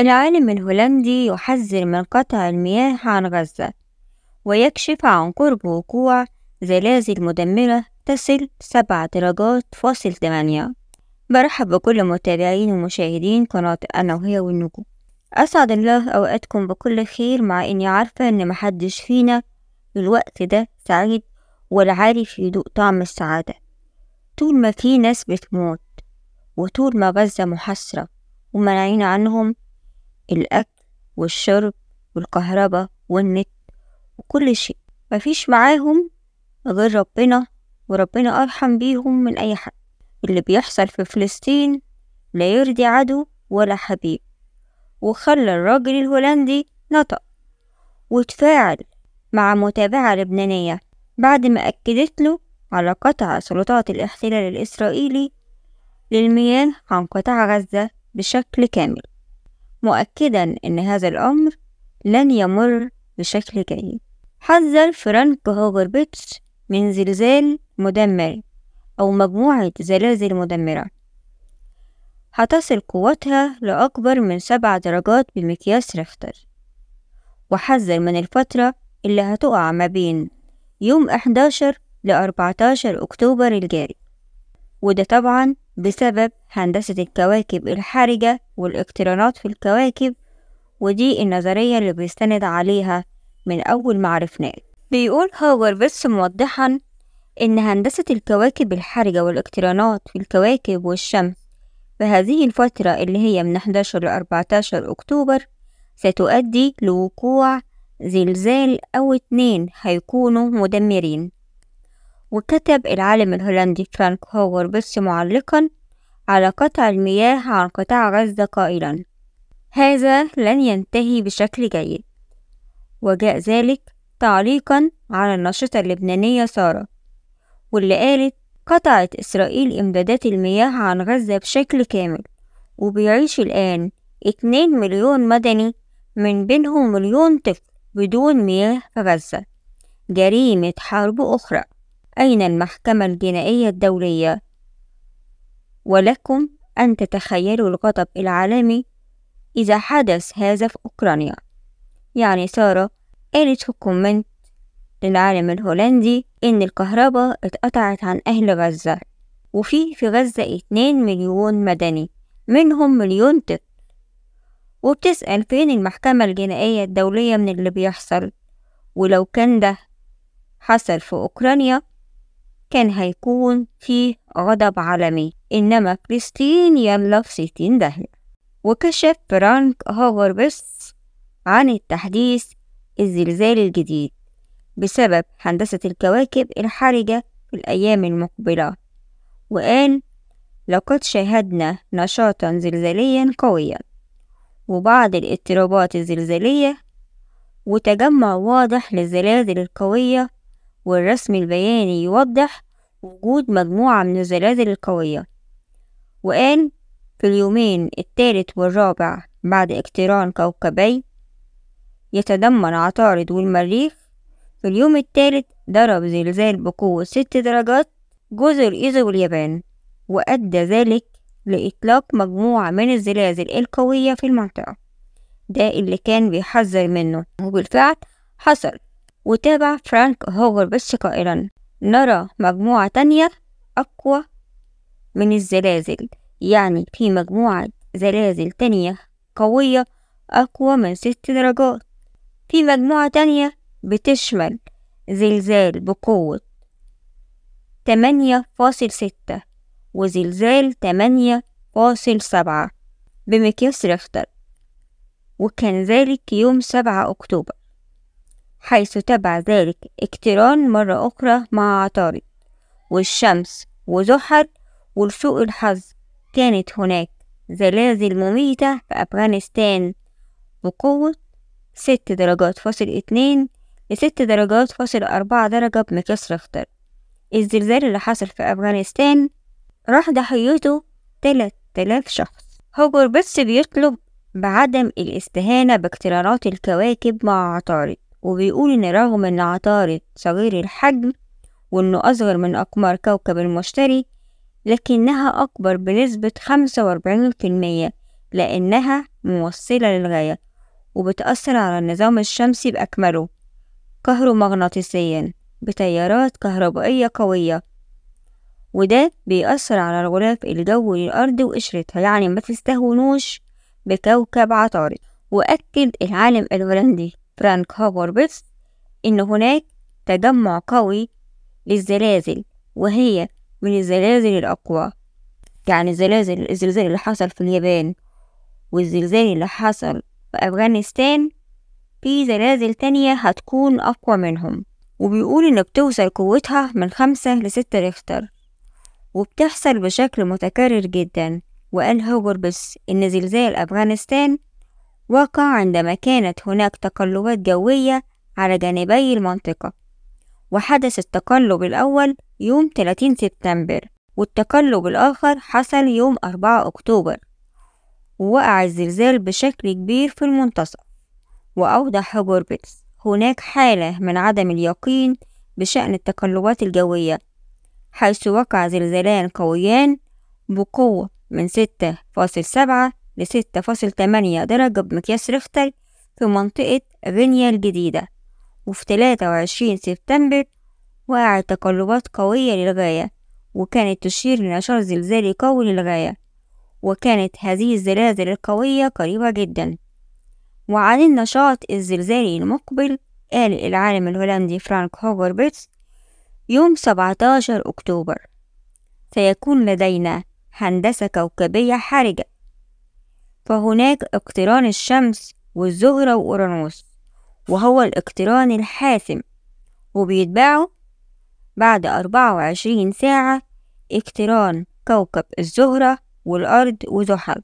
العالم الهولندي يحذر من قطع المياه عن غزة ويكشف عن قرب وقوع زلازل مدمرة تصل سبعة درجات فاصل ثمانية برحب بكل متابعين ومشاهدين قناة أنا وهي والنجوم أسعد الله أوقاتكم بكل خير مع إني عارفة إن محدش فينا الوقت ده سعيد ولا عارف يدوق طعم السعادة طول ما في ناس بتموت وطول ما غزة محاصرة ومنعين عنهم الأكل والشرب والكهرباء والنت وكل شيء مفيش معاهم غير ربنا وربنا أرحم بيهم من أي حد اللي بيحصل في فلسطين لا يرضي عدو ولا حبيب وخلى الراجل الهولندي نطق وتفاعل مع متابعة لبنانية بعد ما أكدت له على قطع سلطات الاحتلال الإسرائيلي للمياه عن قطاع غزة بشكل كامل مؤكدا أن هذا الأمر لن يمر بشكل جيد حذر فرانك هوغربيتش من زلزال مدمر أو مجموعة زلازل مدمرة هتصل قوتها لأكبر من سبع درجات بمقياس ريختر وحذر من الفترة اللي هتقع ما بين يوم 11 ل 14 أكتوبر الجاري وده طبعا بسبب هندسة الكواكب الحرجة والاقترانات في الكواكب ودي النظرية اللي بيستند عليها من أول ما عرفناه بيقول بس موضحا إن هندسة الكواكب الحرجة والاقترانات في الكواكب والشمس في هذه الفترة اللي هي من 11 ل 14 أكتوبر ستؤدي لوقوع زلزال أو اتنين هيكونوا مدمرين وكتب العالم الهولندي فرانك هوور بس معلقا على قطع المياه عن قطاع غزة قائلا هذا لن ينتهي بشكل جيد وجاء ذلك تعليقا على النشطة اللبنانية سارة واللي قالت قطعت إسرائيل إمدادات المياه عن غزة بشكل كامل وبيعيش الآن 2 مليون مدني من بينهم مليون طفل بدون مياه في غزة جريمة حرب أخرى أين المحكمة الجنائية الدولية؟ ولكم أن تتخيلوا الغضب العالمي إذا حدث هذا في أوكرانيا يعني سارة قالت في كومنت للعالم الهولندي إن الكهرباء اتقطعت عن أهل غزة وفي في غزة اتنين مليون مدني منهم مليون طفل وبتسأل فين المحكمة الجنائية الدولية من اللي بيحصل ولو كان ده حصل في أوكرانيا كان هيكون فيه غضب عالمي إنما فلسطين يلا في ستين داهية وكشف فرانك بس عن التحديث الزلزال الجديد بسبب هندسة الكواكب الحرجة في الأيام المقبلة وقال لقد شاهدنا نشاطا زلزاليا قويا وبعض الاضطرابات الزلزالية وتجمع واضح للزلازل القوية والرسم البياني يوضح وجود مجموعة من الزلازل القوية وقال في اليومين الثالث والرابع بعد اقتران كوكبي يتضمن عطارد والمريخ في اليوم الثالث ضرب زلزال بقوة ست درجات جزر إيزو واليابان وأدى ذلك لإطلاق مجموعة من الزلازل القوية في المنطقة ده اللي كان بيحذر منه وبالفعل حصل وتابع فرانك هوغر بس قائلا نرى مجموعة تانية أقوى من الزلازل يعني في مجموعة زلازل تانية قوية أقوى من ست درجات في مجموعة تانية بتشمل زلزال بقوة تمانية فاصل ستة وزلزال تمانية فاصل سبعة بمقياس ريختر وكان ذلك يوم سبعة أكتوبر حيث تبع ذلك اكتران مرة أخرى مع عطارد والشمس وزحل ولسوء الحظ كانت هناك زلازل مميتة في أفغانستان بقوة ست درجات فاصل اتنين لست درجات فاصل أربعة درجة بمقياس ريختر الزلزال اللي حصل في أفغانستان راح ضحيته تلات آلاف شخص هوجر بس بيطلب بعدم الاستهانة باقترانات الكواكب مع عطارد وبيقول إن رغم إن عطارد صغير الحجم وإنه أصغر من أقمار كوكب المشتري لكنها أكبر بنسبة خمسة وأربعين في المية لأنها موصلة للغاية وبتأثر على النظام الشمسي بأكمله كهرومغناطيسيا بتيارات كهربائية قوية وده بيأثر على الغلاف الجوي للأرض وقشرتها يعني ما تستهونوش بكوكب عطارد وأكد العالم الهولندي فرانك هاوربتس إن هناك تجمع قوي للزلازل وهي من الزلازل الأقوى يعني زلازل الزلزال اللي حصل في اليابان والزلزال اللي حصل في أفغانستان في زلازل تانية هتكون أقوى منهم وبيقول إن بتوصل قوتها من خمسة لستة ريختر وبتحصل بشكل متكرر جدا وقال هوبر بس إن زلزال أفغانستان وقع عندما كانت هناك تقلبات جوية على جانبي المنطقة وحدث التقلب الأول يوم 30 سبتمبر والتقلب الآخر حصل يوم 4 أكتوبر ووقع الزلزال بشكل كبير في المنتصف وأوضح جوربتس هناك حالة من عدم اليقين بشأن التقلبات الجوية حيث وقع زلزالان قويان بقوة من 6.7 لستة فاصل تمانية درجة بمقياس ريختر في منطقة رينيا الجديدة وفي تلاتة وعشرين سبتمبر وقعت تقلبات قوية للغاية وكانت تشير لنشاط زلزالي قوي للغاية وكانت هذه الزلازل القوية قريبة جدا وعن النشاط الزلزالي المقبل قال العالم الهولندي فرانك هوجربيتس يوم 17 أكتوبر سيكون لدينا هندسة كوكبية حرجة فهناك اقتران الشمس والزهرة وأورانوس وهو الاقتران الحاسم وبيتبعه بعد أربعة وعشرين ساعة اقتران كوكب الزهرة والأرض وزحل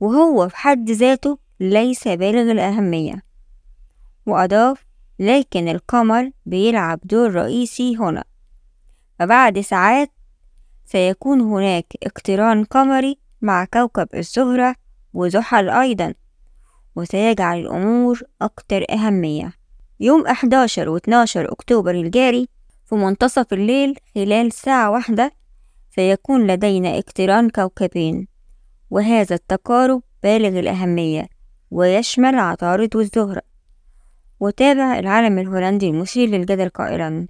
وهو في حد ذاته ليس بالغ الأهمية وأضاف لكن القمر بيلعب دور رئيسي هنا فبعد ساعات سيكون هناك اقتران قمري مع كوكب الزهرة وزحل أيضا وسيجعل الأمور أكثر أهمية يوم 11 و 12 أكتوبر الجاري في منتصف الليل خلال ساعة واحدة سيكون لدينا اقتران كوكبين وهذا التقارب بالغ الأهمية ويشمل عطارد والزهرة وتابع العلم الهولندي المثير للجدل قائلا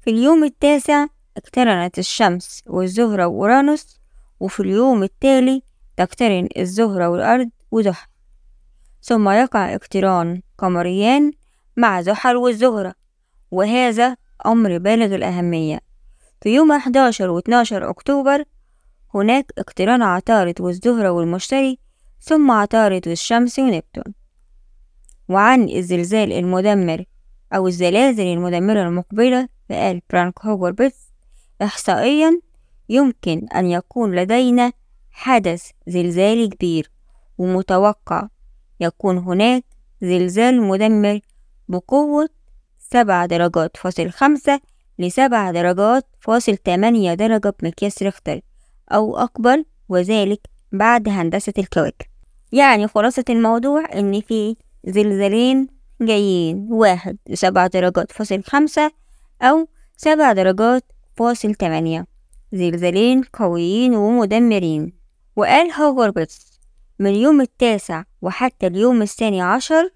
في اليوم التاسع اقترنت الشمس والزهرة وأورانوس وفي اليوم التالي تقترن الزهرة والأرض وزحل ثم يقع اقتران قمريان مع زحل والزهرة وهذا أمر بالغ الأهمية في يوم 11 و 12 أكتوبر هناك اقتران عطارد والزهرة والمشتري ثم عطارد والشمس ونبتون وعن الزلزال المدمر أو الزلازل المدمرة المقبلة فقال فرانك هوجر إحصائيا يمكن أن يكون لدينا حدث زلزالي كبير ومتوقع يكون هناك زلزال مدمر بقوة سبعة درجات فاصل خمسة لسبعة درجات فاصل تمانية درجة بمقياس ريختر أو أكبر وذلك بعد هندسة الكواكب يعني خلاصة الموضوع إن في زلزالين جايين واحد لسبعة درجات فاصل خمسة أو سبعة درجات فاصل تمانية زلزالين قويين ومدمرين وقال هوغربتس من اليوم التاسع وحتى اليوم الثاني عشر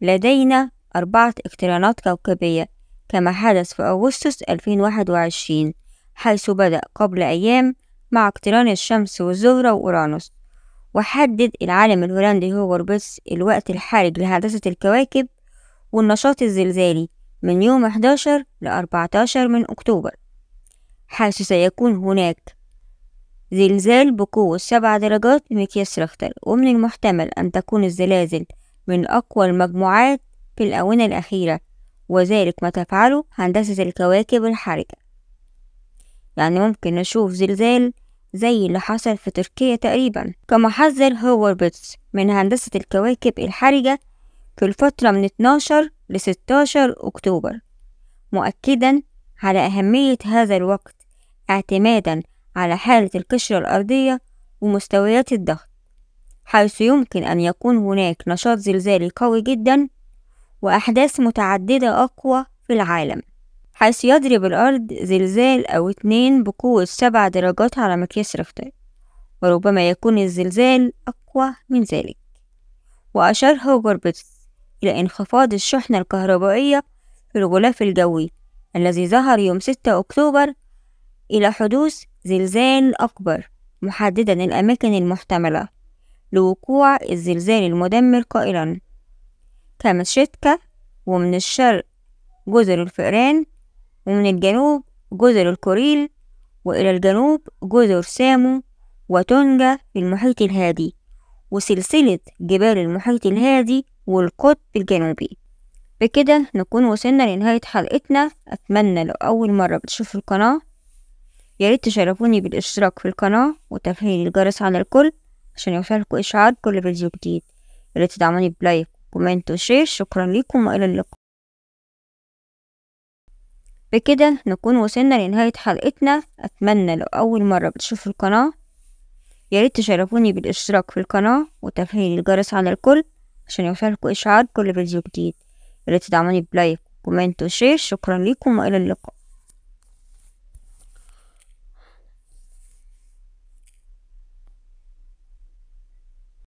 لدينا أربعة اقترانات كوكبية كما حدث في أغسطس 2021 حيث بدأ قبل أيام مع اقتران الشمس والزهرة وأورانوس وحدد العالم الهولندي هوغربتس الوقت الحرج لهندسة الكواكب والنشاط الزلزالي من يوم 11 ل 14 من أكتوبر حيث سيكون هناك زلزال بقوة سبع درجات بمقياس رختر ومن المحتمل أن تكون الزلازل من أقوى المجموعات في الآونة الأخيرة وذلك ما تفعله هندسة الكواكب الحرجة يعني ممكن نشوف زلزال زي اللي حصل في تركيا تقريبا كما حذر هوور بيتس من هندسة الكواكب الحرجة في الفترة من 12 ل 16 أكتوبر مؤكدا على أهمية هذا الوقت اعتمادا على حالة القشرة الأرضية ومستويات الضغط حيث يمكن أن يكون هناك نشاط زلزالي قوي جدا وأحداث متعددة أقوى في العالم حيث يضرب الأرض زلزال أو اتنين بقوة سبع درجات على مقياس ريختر وربما يكون الزلزال أقوى من ذلك وأشار هوجر إلى انخفاض الشحنة الكهربائية في الغلاف الجوي الذي ظهر يوم 6 أكتوبر إلى حدوث زلزال أكبر محددا الأماكن المحتملة لوقوع الزلزال المدمر قائلا كمشتكة ومن الشرق جزر الفئران ومن الجنوب جزر الكوريل وإلى الجنوب جزر سامو وتونجا في المحيط الهادي وسلسلة جبال المحيط الهادي والقطب الجنوبي بكده نكون وصلنا لنهاية حلقتنا أتمنى لو أول مرة بتشوف القناة ياريت تشرفوني بالاشتراك في القناة وتفعيل الجرس على الكل عشان يوصلكوا إشعار كل فيديو جديد ياريت تدعموني بلايك وكومنت وشير شكرا ليكم وإلى اللقاء بكده نكون وصلنا لنهاية حلقتنا أتمنى لو أول مرة بتشوف القناة ياريت تشرفوني بالاشتراك في القناة وتفعيل الجرس على الكل عشان يوصلكوا إشعار كل فيديو جديد ياريت تدعموني بلايك وكومنت وشير شكرا ليكم وإلى اللقاء